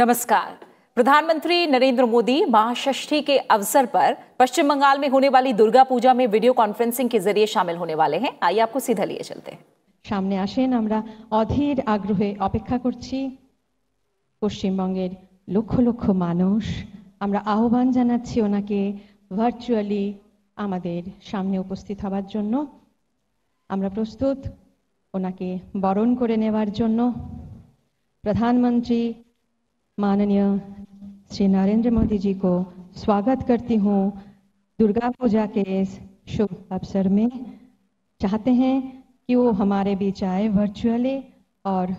नमस्कार प्रधानमंत्री नरेंद्र मोदी महाषष्ठी के अवसर पर पश्चिम बंगाल में होने वाली दुर्गा पूजा में वीडियो कॉन्फ्रेंसिंग के जरिए शामिल होने वाले हैं आइए आपको सीधा लिए चलते हैं सामने आसें अधीर आग्रह अपेक्षा कर पश्चिम बंगे लक्ष लक्ष मानुष आहवान जाना ओना के भार्चुअलि सामने उपस्थित हवार प्रस्तुत ओना के बरण कर प्रधानमंत्री माननीय श्री नरेंद्र मोदी जी को स्वागत करती हूँ दुर्गा पूजा के इस शुभ अवसर में चाहते हैं कि वो हमारे बीच आए वर्चुअली और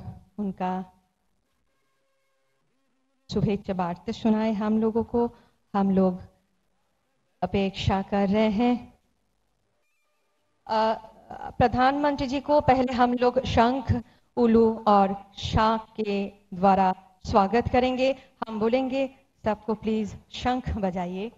उनका शुभेच्छा वार्ता सुनाए हम लोगों को हम लोग अपेक्षा कर रहे हैं प्रधानमंत्री जी को पहले हम लोग शंख उलू और शाख के द्वारा स्वागत करेंगे हम बोलेंगे सबको प्लीज शंख बजाइए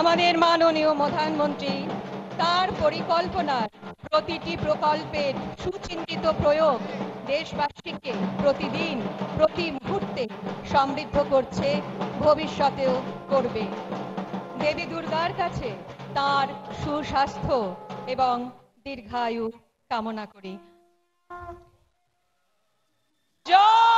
আমাদের মাননীয় প্রধানমন্ত্রী তার পরিকল্পনার প্রতিটি প্রকল্পের সুচিন্তিত প্রয়োগ দেশবাসীকে প্রতিদিন প্রতি মুহূর্তে সমৃদ্ধ করছে ভবিষ্যতেও করবে দেবী দুর্গার কাছে তার সুস্বাস্থ্য এবং দীর্ঘায়ু কামনা করি জয়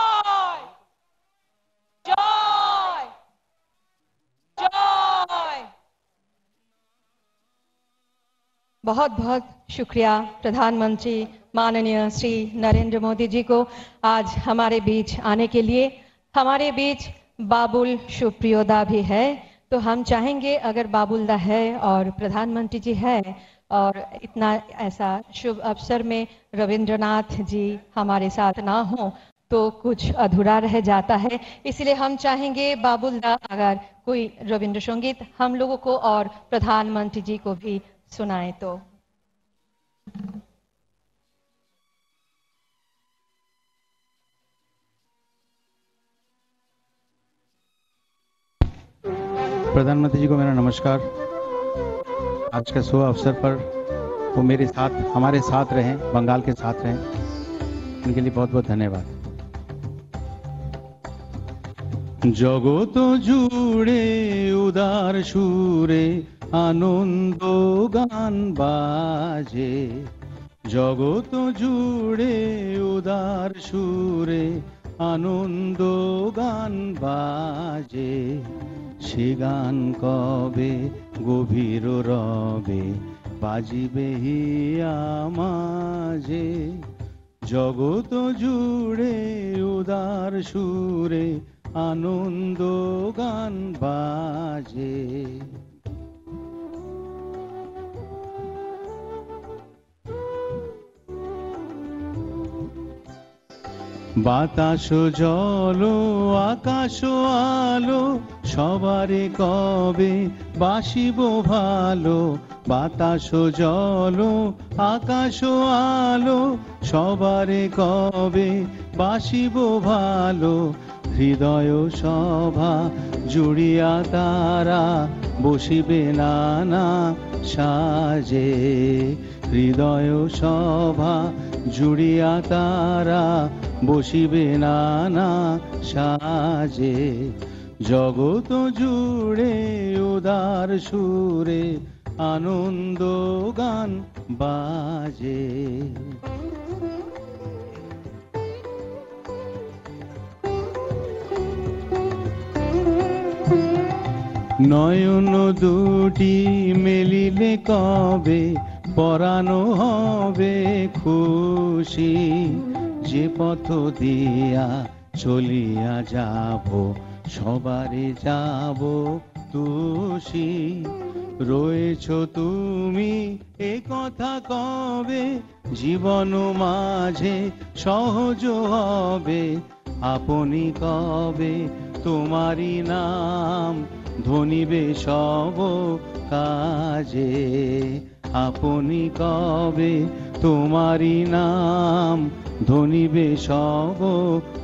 बहुत बहुत शुक्रिया प्रधानमंत्री माननीय श्री नरेंद्र मोदी जी को आज हमारे बीच आने के लिए हमारे बीच बाबुल सुप्रियोदा भी है तो हम चाहेंगे अगर बाबुल दा है और प्रधानमंत्री जी है और इतना ऐसा शुभ अवसर में रविंद्रनाथ जी हमारे साथ ना हो तो कुछ अधूरा रह जाता है इसलिए हम चाहेंगे बाबुल दा अगर कोई रविंद्र संगीत हम लोगों को और प्रधानमंत्री जी को भी सुनाए तो प्रधानमंत्री जी को मेरा नमस्कार आज के शुभ अवसर पर वो मेरे साथ हमारे साथ रहें बंगाल के साथ रहें उनके लिए बहुत बहुत धन्यवाद जगत तो जुड़े उदार सूरे আনন্দ গান বাজে জগত জুড়ে উদার সুরে আনন্দ গান বাজে সে গান কবে গভীর রবে বাজিবে আমাজে জগত জুড়ে উদার সুরে আনন্দ গান বাজে বাতাস জল আকাশ আলো সবারে কবে বাসিব ভালো বাতাস জল আকাশ আলো সবারে কবে বাসিব ভালো হৃদয় সভা জুড়িয়া তারা বসিবে নানা সাজে হৃদয় সভা জুড়িয়া তারা বসিবে নানা সাজে জগত জুড়ে উদার সুরে আনন্দ গান বাজে নয়ন দুটি মেলিলে কবে পরানো হবে খুশি যে পথ দিয়া চলিয়া যাব সবারে যাব তুষি রয়েছ তুমি এ কথা কবে জীবন মাঝে সহজ হবে আপনি কবে তোমারই নাম ধনিবে সব কাজে আপনি কবে তোমারই নাম ধনিবে সব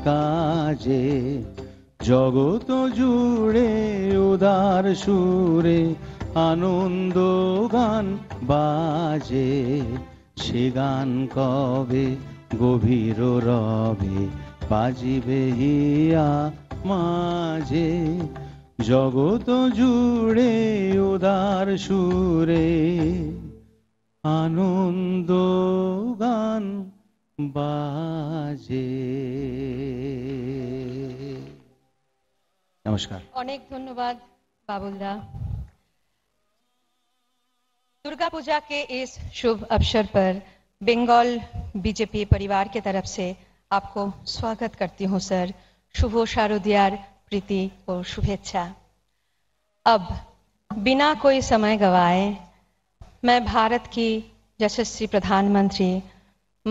কাজে জগত জুড়ে উদার সুরে আনন্দ গান বাজে সে গান কবে গভীর রবে বাজিবে হিয়া মাঝে জগত জুড়ে উদার সুরে आनंद गान बाजे नमस्कार अनेक धन्यवाद बाबुलदा दुर्गा पूजा के इस शुभ अवसर पर बंगाल बीजेपी परिवार के तरफ से आपको स्वागत करती हूं सर शुभ शारुदियार प्रीति और शुभेच्छा अब बिना कोई समय गवाए मैं भारत की यशस्वी प्रधानमंत्री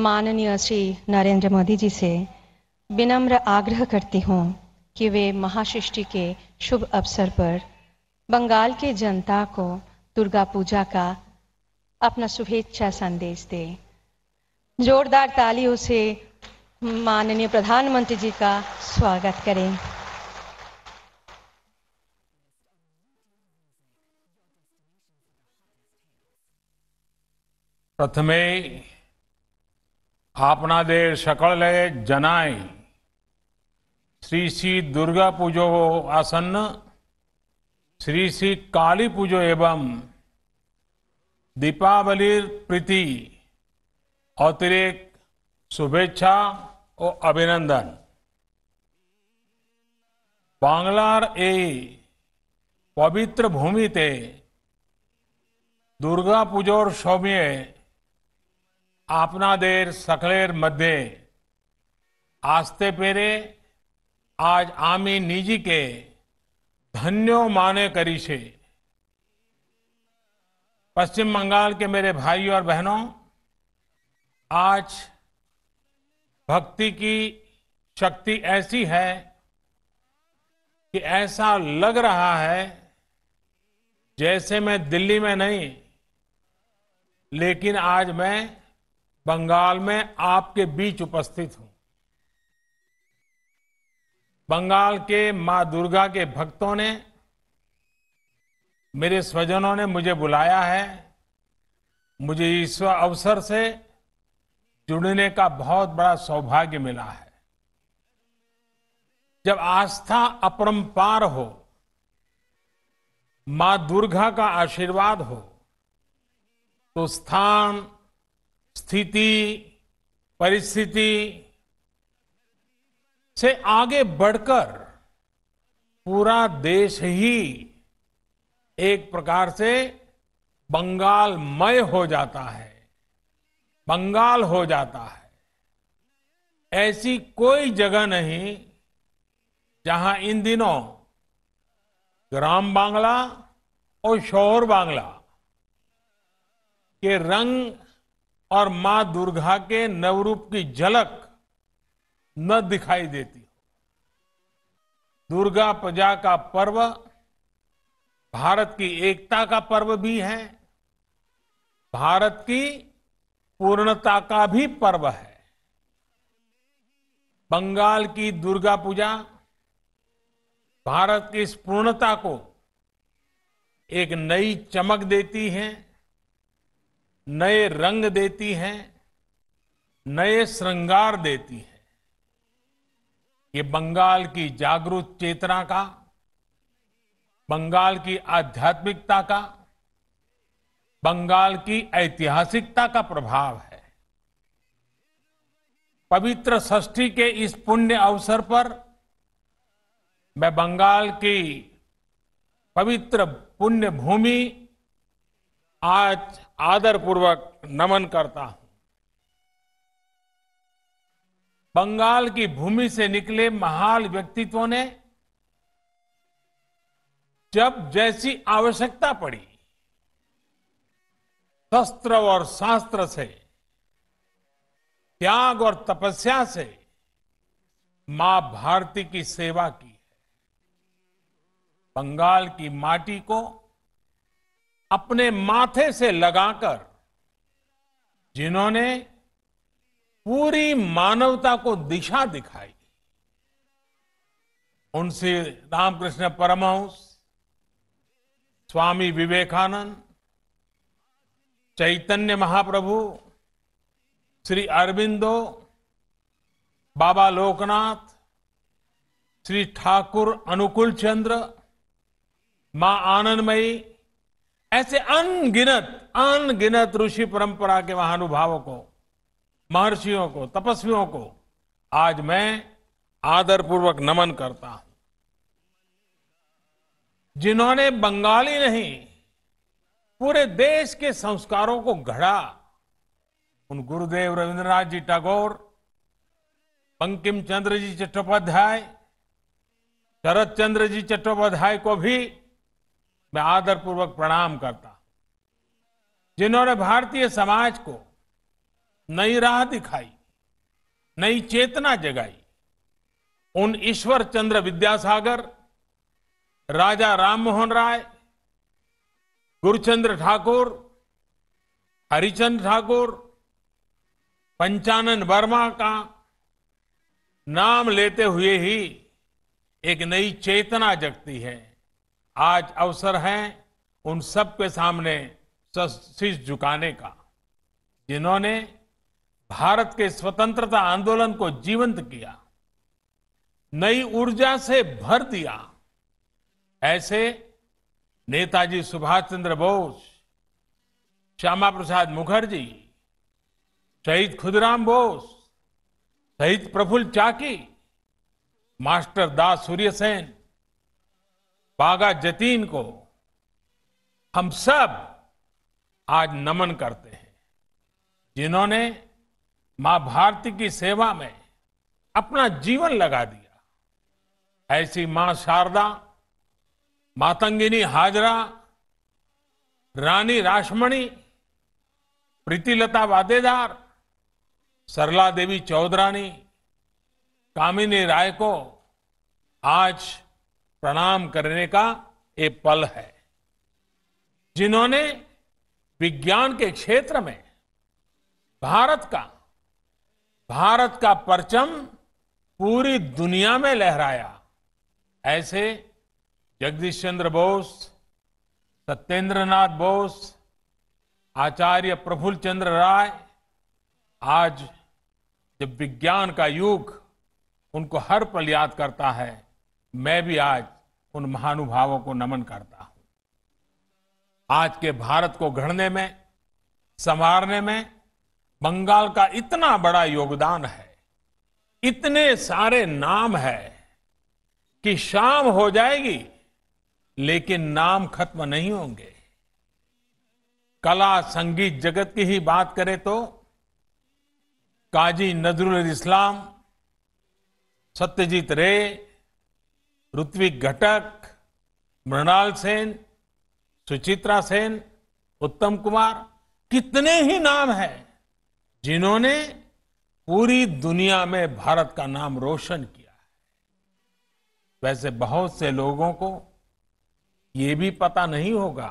माननीय श्री नरेंद्र मोदी जी से विनम्र आग्रह करती हूँ कि वे महाशिष्टि के शुभ अवसर पर बंगाल के जनता को दुर्गा पूजा का अपना शुभेच्छा संदेश दें जोरदार तालियों से माननीय प्रधानमंत्री जी का स्वागत करें प्रथम आपणादे सकले जनाय श्री श्री दुर्गा पूजो आसन्न श्री श्री काली पूजो एवं दीपावली प्रीति अतिरिक्त शुभेच्छा और अभिनंदन बांग्लार ए पवित्र भूमि ते दुर्गा पूजोर सौम्य देर सकलेर मध्य आस्ते पेरे आज आमी निजी के धन्यो माने करी से पश्चिम बंगाल के मेरे भाई और बहनों आज भक्ति की शक्ति ऐसी है कि ऐसा लग रहा है जैसे मैं दिल्ली में नहीं लेकिन आज मैं बंगाल में आपके बीच उपस्थित हूं बंगाल के मां दुर्गा के भक्तों ने मेरे स्वजनों ने मुझे बुलाया है मुझे इस अवसर से जुड़ने का बहुत बड़ा सौभाग्य मिला है जब आस्था अपरंपार हो मां दुर्गा का आशीर्वाद हो तो स्थान स्थिति परिस्थिति से आगे बढ़कर पूरा देश ही एक प्रकार से बंगालमय हो जाता है बंगाल हो जाता है ऐसी कोई जगह नहीं जहां इन दिनों ग्राम बांग्ला और शोहर बांग्ला के रंग और मां दुर्गा के नवरूप की झलक न दिखाई देती दुर्गा पूजा का पर्व भारत की एकता का पर्व भी है भारत की पूर्णता का भी पर्व है बंगाल की दुर्गा पूजा भारत की इस पूर्णता को एक नई चमक देती है नए रंग देती है नए श्रृंगार देती है ये बंगाल की जागरूक चेतना का बंगाल की आध्यात्मिकता का बंगाल की ऐतिहासिकता का प्रभाव है पवित्र षष्ठी के इस पुण्य अवसर पर मैं बंगाल की पवित्र पुण्य भूमि आज आदरपूर्वक नमन करता हूं बंगाल की भूमि से निकले महान व्यक्तित्वों ने जब जैसी आवश्यकता पड़ी शस्त्र और शास्त्र से त्याग और तपस्या से मां भारती की सेवा की है बंगाल की माटी को अपने माथे से लगाकर जिन्होंने पूरी मानवता को दिशा दिखाई उनसे रामकृष्ण परमहंस स्वामी विवेकानंद चैतन्य महाप्रभु श्री अरविंदो बाबा लोकनाथ श्री ठाकुर अनुकूल चंद्र मां आनंदमयी ऐसे अनगिनत अनगिनत ऋषि परंपरा के महानुभावों को महर्षियों को तपस्वियों को आज मैं आदरपूर्वक नमन करता हूं जिन्होंने बंगाली नहीं पूरे देश के संस्कारों को घड़ा उन गुरुदेव रविन्द्रनाथ जी टैगोर बंकिम चंद्र जी चट्टोपाध्याय शरद चंद्र जी चट्टोपाध्याय को भी मैं आदरपूर्वक प्रणाम करता जिन्होंने भारतीय समाज को नई राह दिखाई नई चेतना जगाई उन ईश्वर चंद्र विद्यासागर राजा राममोहन राय गुरुचंद्र ठाकुर हरिचंद ठाकुर पंचानन वर्मा का नाम लेते हुए ही एक नई चेतना जगती है आज अवसर है उन सबके सामने शीश झुकाने का जिन्होंने भारत के स्वतंत्रता आंदोलन को जीवंत किया नई ऊर्जा से भर दिया ऐसे नेताजी सुभाष चंद्र बोस श्यामा प्रसाद मुखर्जी शहीद खुदराम बोस शहीद प्रफुल्ल चाकी मास्टर दास सूर्यसेन बागा जतीन को हम सब आज नमन करते हैं जिन्होंने मां भारती की सेवा में अपना जीवन लगा दिया ऐसी मां शारदा मातंगिनी हाजरा रानी राशमणी प्रीतिलता वादेदार सरला देवी चौधरानी कामिनी राय को आज प्रणाम करने का ये पल है जिन्होंने विज्ञान के क्षेत्र में भारत का भारत का परचम पूरी दुनिया में लहराया ऐसे जगदीश चंद्र बोस सत्येंद्रनाथ बोस आचार्य प्रफुल्ल चंद्र राय आज जब विज्ञान का युग उनको हर पल याद करता है मैं भी आज उन महानुभावों को नमन करता हूं आज के भारत को गढ़ने में संवारने में बंगाल का इतना बड़ा योगदान है इतने सारे नाम है कि शाम हो जाएगी लेकिन नाम खत्म नहीं होंगे कला संगीत जगत की ही बात करें तो काजी नजरुल इस्लाम सत्यजीत रे ऋत्विक घटक मृणाल सेन सुचित्रा सेन उत्तम कुमार कितने ही नाम हैं जिन्होंने पूरी दुनिया में भारत का नाम रोशन किया है वैसे बहुत से लोगों को ये भी पता नहीं होगा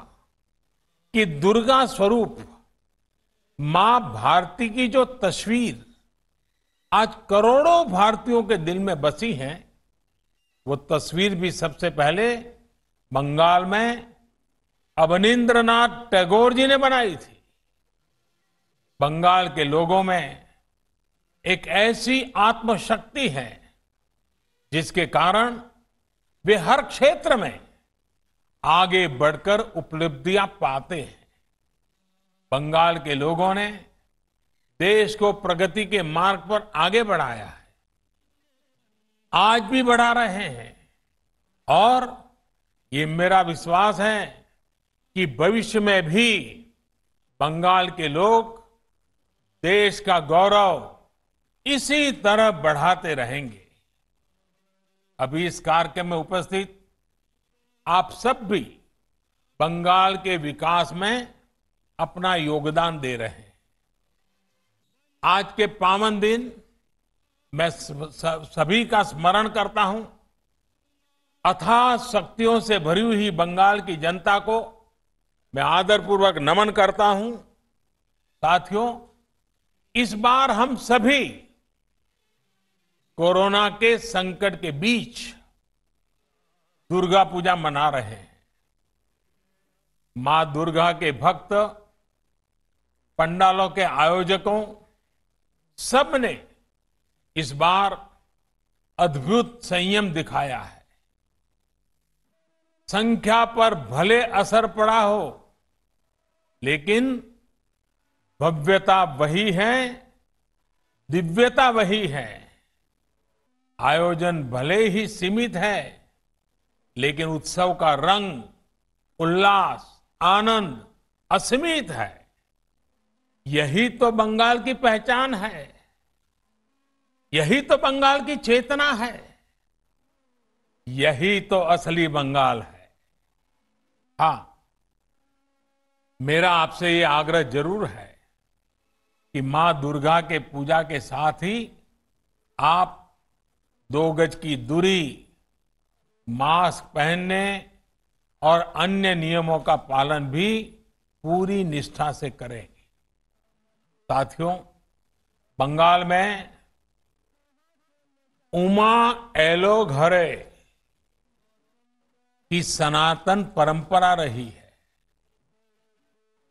कि दुर्गा स्वरूप मां भारती की जो तस्वीर आज करोड़ों भारतीयों के दिल में बसी है वो तस्वीर भी सबसे पहले बंगाल में अवनीन्द्रनाथ टैगोर जी ने बनाई थी बंगाल के लोगों में एक ऐसी आत्मशक्ति है जिसके कारण वे हर क्षेत्र में आगे बढ़कर उपलब्धियां पाते हैं बंगाल के लोगों ने देश को प्रगति के मार्ग पर आगे बढ़ाया है आज भी बढ़ा रहे हैं और ये मेरा विश्वास है कि भविष्य में भी बंगाल के लोग देश का गौरव इसी तरह बढ़ाते रहेंगे अभी इस कार्यक्रम में उपस्थित आप सब भी बंगाल के विकास में अपना योगदान दे रहे हैं आज के पावन दिन मैं सभी का स्मरण करता हूं अथा शक्तियों से भरी हुई बंगाल की जनता को मैं आदरपूर्वक नमन करता हूं साथियों इस बार हम सभी कोरोना के संकट के बीच दुर्गा पूजा मना रहे हैं मां दुर्गा के भक्त पंडालों के आयोजकों सबने इस बार अद्भुत संयम दिखाया है संख्या पर भले असर पड़ा हो लेकिन भव्यता वही है दिव्यता वही है आयोजन भले ही सीमित है लेकिन उत्सव का रंग उल्लास आनंद असीमित है यही तो बंगाल की पहचान है यही तो बंगाल की चेतना है यही तो असली बंगाल है हां मेरा आपसे ये आग्रह जरूर है कि मां दुर्गा के पूजा के साथ ही आप दो गज की दूरी मास्क पहनने और अन्य नियमों का पालन भी पूरी निष्ठा से करें साथियों बंगाल में उमा एलो घरे की सनातन परंपरा रही है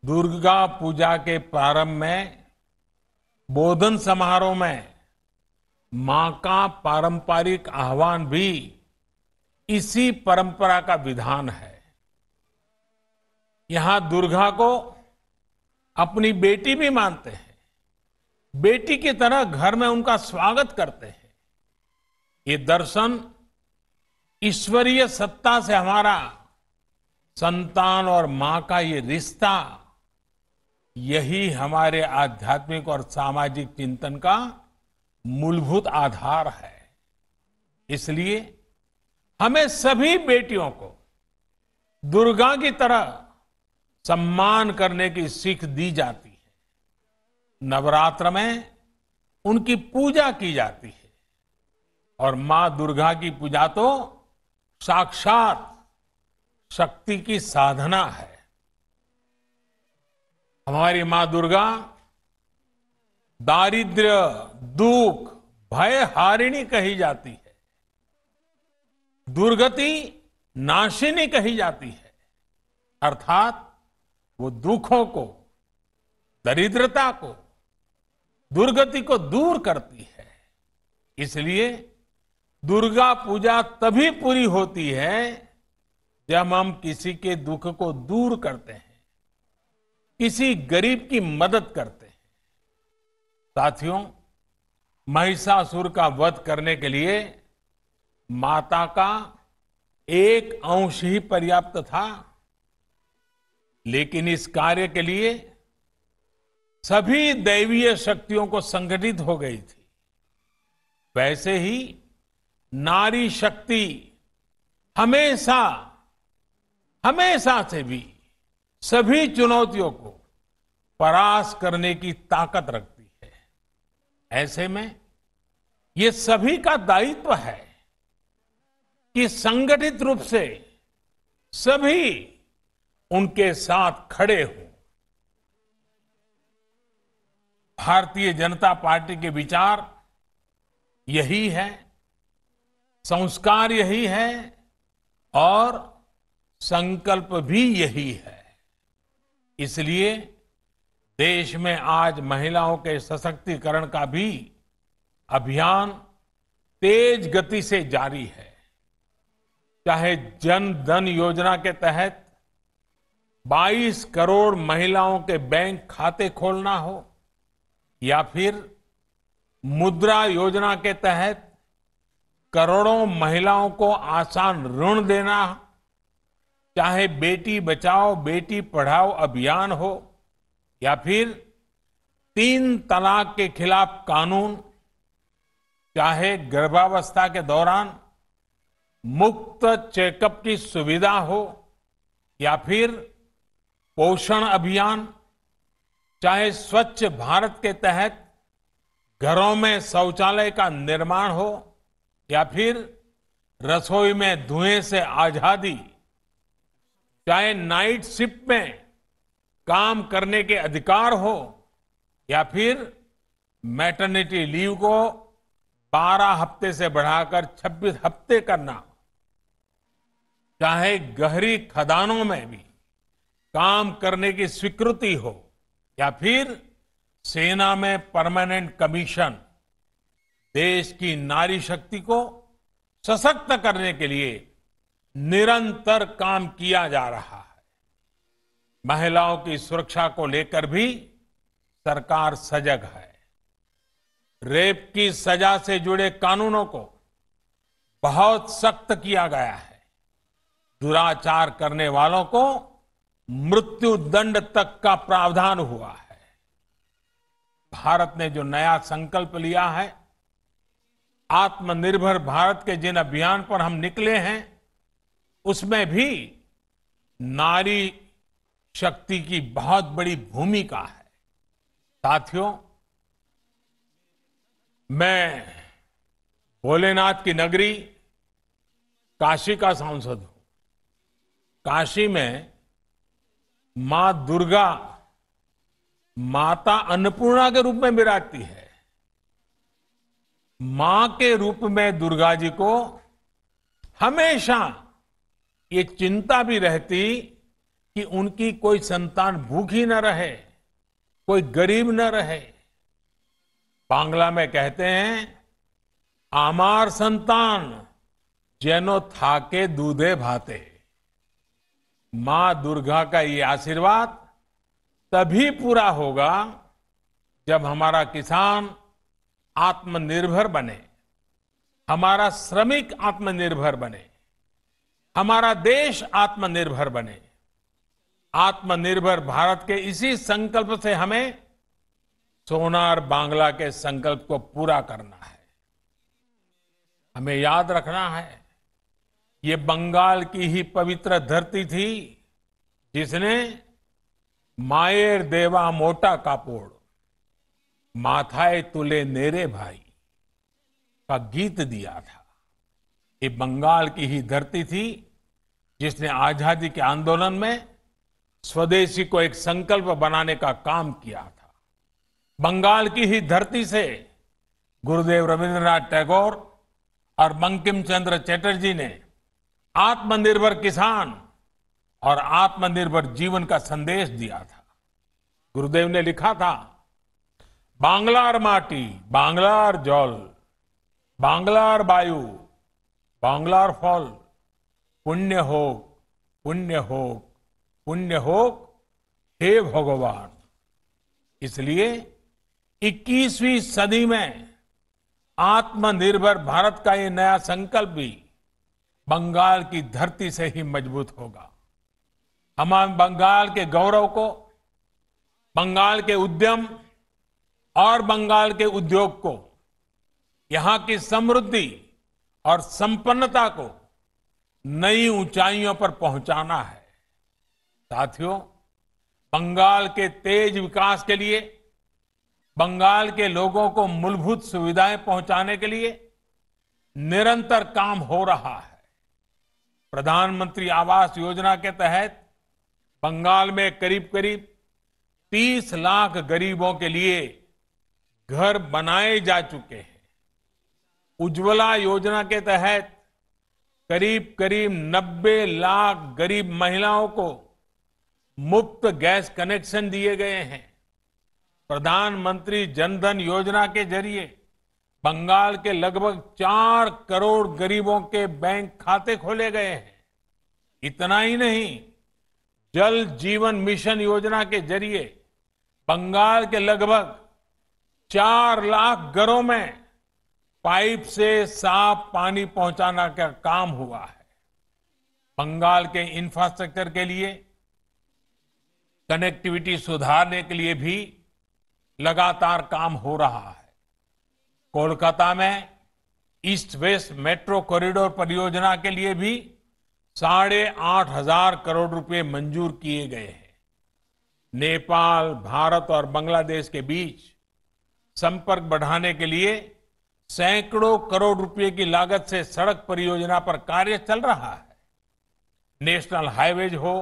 दुर्गा पूजा के प्रारंभ में बोधन समारोह में मां का पारंपरिक आह्वान भी इसी परंपरा का विधान है यहां दुर्गा को अपनी बेटी भी मानते हैं बेटी की तरह घर में उनका स्वागत करते हैं ये दर्शन ईश्वरीय सत्ता से हमारा संतान और मां का ये रिश्ता यही हमारे आध्यात्मिक और सामाजिक चिंतन का मूलभूत आधार है इसलिए हमें सभी बेटियों को दुर्गा की तरह सम्मान करने की सीख दी जाती है नवरात्र में उनकी पूजा की जाती है और मां दुर्गा की पूजा तो साक्षात शक्ति की साधना है हमारी मां दुर्गा दारिद्र्य दुख भय हारिणी कही जाती है दुर्गति नाशिनी कही जाती है अर्थात वो दुखों को दरिद्रता को दुर्गति को दूर करती है इसलिए दुर्गा पूजा तभी पूरी होती है जब हम किसी के दुख को दूर करते हैं किसी गरीब की मदद करते हैं साथियों महिषासुर का वध करने के लिए माता का एक अंश ही पर्याप्त था लेकिन इस कार्य के लिए सभी दैवीय शक्तियों को संगठित हो गई थी वैसे ही नारी शक्ति हमेशा हमेशा से भी सभी चुनौतियों को परास करने की ताकत रखती है ऐसे में ये सभी का दायित्व है कि संगठित रूप से सभी उनके साथ खड़े हों भारतीय जनता पार्टी के विचार यही है संस्कार यही है और संकल्प भी यही है इसलिए देश में आज महिलाओं के सशक्तिकरण का भी अभियान तेज गति से जारी है चाहे जन धन योजना के तहत 22 करोड़ महिलाओं के बैंक खाते खोलना हो या फिर मुद्रा योजना के तहत करोड़ों महिलाओं को आसान ऋण देना चाहे बेटी बचाओ बेटी पढ़ाओ अभियान हो या फिर तीन तलाक के खिलाफ कानून चाहे गर्भावस्था के दौरान मुफ्त चेकअप की सुविधा हो या फिर पोषण अभियान चाहे स्वच्छ भारत के तहत घरों में शौचालय का निर्माण हो या फिर रसोई में धुएं से आजादी चाहे नाइट शिफ्ट में काम करने के अधिकार हो या फिर मैटर्निटी लीव को 12 हफ्ते से बढ़ाकर 26 हफ्ते करना चाहे गहरी खदानों में भी काम करने की स्वीकृति हो या फिर सेना में परमानेंट कमीशन देश की नारी शक्ति को सशक्त करने के लिए निरंतर काम किया जा रहा है महिलाओं की सुरक्षा को लेकर भी सरकार सजग है रेप की सजा से जुड़े कानूनों को बहुत सख्त किया गया है दुराचार करने वालों को मृत्यु दंड तक का प्रावधान हुआ है भारत ने जो नया संकल्प लिया है आत्मनिर्भर भारत के जिन अभियान पर हम निकले हैं उसमें भी नारी शक्ति की बहुत बड़ी भूमिका है साथियों मैं भोलेनाथ की नगरी काशी का सांसद हूं काशी में मां दुर्गा माता अन्नपूर्णा के रूप में विराजती है मां के रूप में दुर्गा जी को हमेशा ये चिंता भी रहती कि उनकी कोई संतान भूखी न रहे कोई गरीब न रहे बांग्ला में कहते हैं आमार संतान जैनो थाके दूधे भाते मां दुर्गा का ये आशीर्वाद तभी पूरा होगा जब हमारा किसान आत्मनिर्भर बने हमारा श्रमिक आत्मनिर्भर बने हमारा देश आत्मनिर्भर बने आत्मनिर्भर भारत के इसी संकल्प से हमें सोनार बांग्ला के संकल्प को पूरा करना है हमें याद रखना है ये बंगाल की ही पवित्र धरती थी जिसने मायर देवा मोटा कापोड़ माथाए तुले नेरे भाई का गीत दिया था ये बंगाल की ही धरती थी जिसने आजादी के आंदोलन में स्वदेशी को एक संकल्प बनाने का काम किया था बंगाल की ही धरती से गुरुदेव रविंद्रनाथ टैगोर और बंकिम चंद्र चैटर्जी ने आत्मनिर्भर किसान और आत्मनिर्भर जीवन का संदेश दिया था गुरुदेव ने लिखा था বাংলার মাটি বাংলার জল বাংলার বায়ু বাংলার ফল পুণ্য হোক পুণ্য হোক पुण्य होक हे भगवान इसलिए 21वीं सदी में आत्मनिर्भर भारत का ये नया संकल्प भी बंगाल की धरती से ही मजबूत होगा हमारे बंगाल के गौरव को बंगाल के उद्यम और बंगाल के उद्योग को यहां की समृद्धि और संपन्नता को नई ऊंचाइयों पर पहुंचाना है साथियों बंगाल के तेज विकास के लिए बंगाल के लोगों को मूलभूत सुविधाएं पहुंचाने के लिए निरंतर काम हो रहा है प्रधानमंत्री आवास योजना के तहत बंगाल में करीब करीब 30 लाख गरीबों के लिए घर बनाए जा चुके हैं उज्ज्वला योजना के तहत करीब करीब 90 लाख गरीब महिलाओं को मुफ्त गैस कनेक्शन दिए गए हैं प्रधानमंत्री जनधन योजना के जरिए बंगाल के लगभग चार करोड़ गरीबों के बैंक खाते खोले गए हैं इतना ही नहीं जल जीवन मिशन योजना के जरिए बंगाल के लगभग चार लाख घरों में पाइप से साफ पानी पहुंचाना का काम हुआ है बंगाल के इंफ्रास्ट्रक्चर के लिए कनेक्टिविटी सुधारने के लिए भी लगातार काम हो रहा है कोलकाता में ईस्ट वेस्ट मेट्रो कॉरिडोर परियोजना के लिए भी साढ़े आठ हजार करोड़ रुपए मंजूर किए गए हैं नेपाल भारत और बांग्लादेश के बीच संपर्क बढ़ाने के लिए सैकड़ों करोड़ रुपए की लागत से सड़क परियोजना पर कार्य चल रहा है नेशनल हाईवेज हो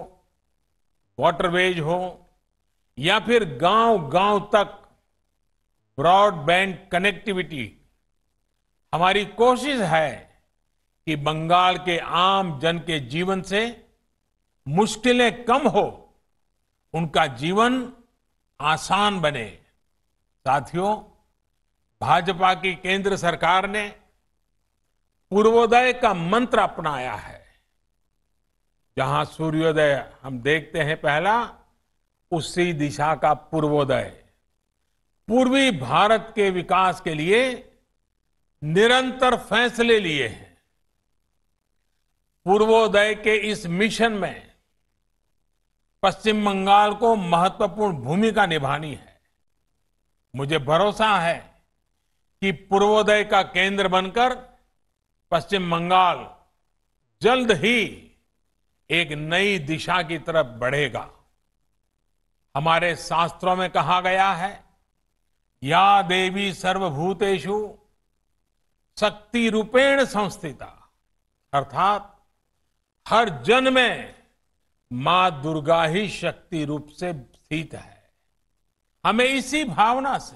वाटरवेज हो या फिर गांव गांव तक ब्रॉडबैंड कनेक्टिविटी हमारी कोशिश है कि बंगाल के आम जन के जीवन से मुश्किलें कम हो उनका जीवन आसान बने साथियों भाजपा की केंद्र सरकार ने पूर्वोदय का मंत्र अपनाया है जहां सूर्योदय हम देखते हैं पहला उसी दिशा का पूर्वोदय पूर्वी भारत के विकास के लिए निरंतर फैसले लिए हैं पूर्वोदय के इस मिशन में पश्चिम बंगाल को महत्वपूर्ण भूमिका निभानी है मुझे भरोसा है कि पूर्वोदय का केंद्र बनकर पश्चिम बंगाल जल्द ही एक नई दिशा की तरफ बढ़ेगा हमारे शास्त्रों में कहा गया है या देवी सर्वभूतेषु शक्ति रूपेण संस्थिता अर्थात हर जन में मां दुर्गा ही शक्ति रूप से स्थित है हमें इसी भावना से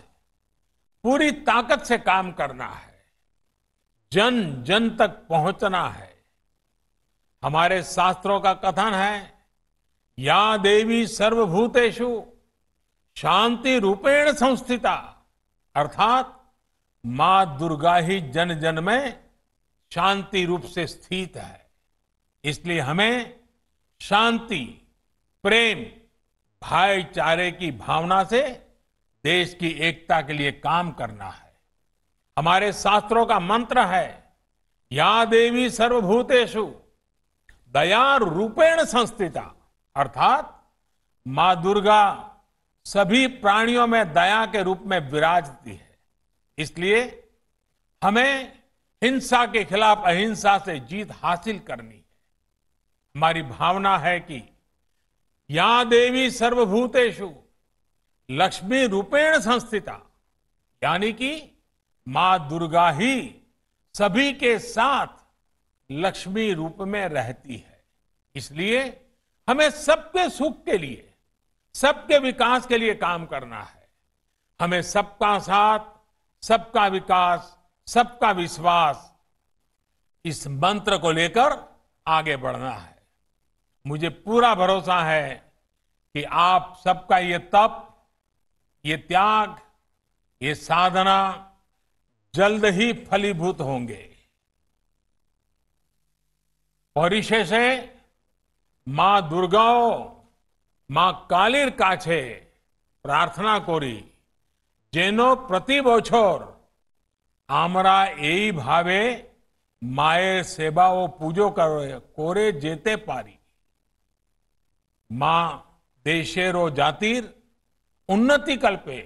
पूरी ताकत से काम करना है जन जन तक पहुंचना है हमारे शास्त्रों का कथन है या देवी सर्वभूतेशु शांति रूपेण संस्थिता अर्थात मां दुर्गा ही जन जन में शांति रूप से स्थित है इसलिए हमें शांति प्रेम भाईचारे की भावना से देश की एकता के लिए काम करना है हमारे शास्त्रों का मंत्र है या देवी सर्वभूतेशु दया रूपेण संस्थिता अर्थात मां दुर्गा सभी प्राणियों में दया के रूप में विराजती है इसलिए हमें हिंसा के खिलाफ अहिंसा से जीत हासिल करनी है हमारी भावना है कि या देवी सर्वभूतेशु लक्ष्मी रूपेण संस्थिता यानी कि मां दुर्गा ही सभी के साथ लक्ष्मी रूप में रहती है इसलिए हमें सबके सुख के लिए सबके विकास के लिए काम करना है हमें सबका साथ सबका विकास सबका विश्वास इस मंत्र को लेकर आगे बढ़ना है मुझे पूरा भरोसा है कि आप सबका ये तप ये त्याग ये साधना जल्द ही फलीभूत होंगे परिचय से मां दुर्गाओ मां कालीर काछे प्रार्थना করি যেন প্রতি বছর আমরা এইভাবে মায়ের সেবা ও पूजो করে जेते पारी මා දේශේරෝ जातीर उन्नति कल्पे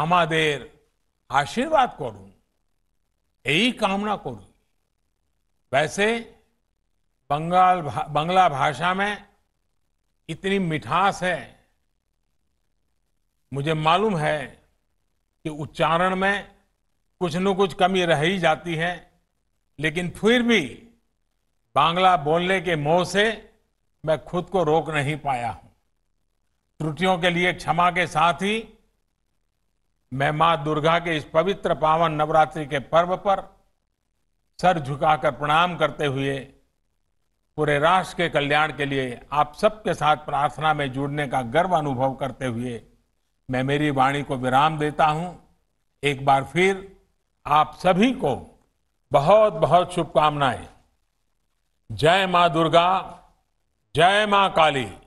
आमादेर आशीर्वाद करूं यही कामना करूं वैसे बंगाल भा, बंगला भाषा में इतनी मिठास है मुझे मालूम है कि उच्चारण में कुछ न कुछ कमी रह ही जाती है लेकिन फिर भी बांग्ला बोलने के मोह से मैं खुद को रोक नहीं पाया हूं त्रुटियों के लिए क्षमा के साथ ही मैं मां दुर्गा के इस पवित्र पावन नवरात्रि के पर्व पर सर झुकाकर प्रणाम करते हुए पूरे राष्ट्र के कल्याण के लिए आप सबके साथ प्रार्थना में जुड़ने का गर्व अनुभव करते हुए मैं मेरी वाणी को विराम देता हूं एक बार फिर आप सभी को बहुत बहुत शुभकामनाएं जय मां दुर्गा जय मां काली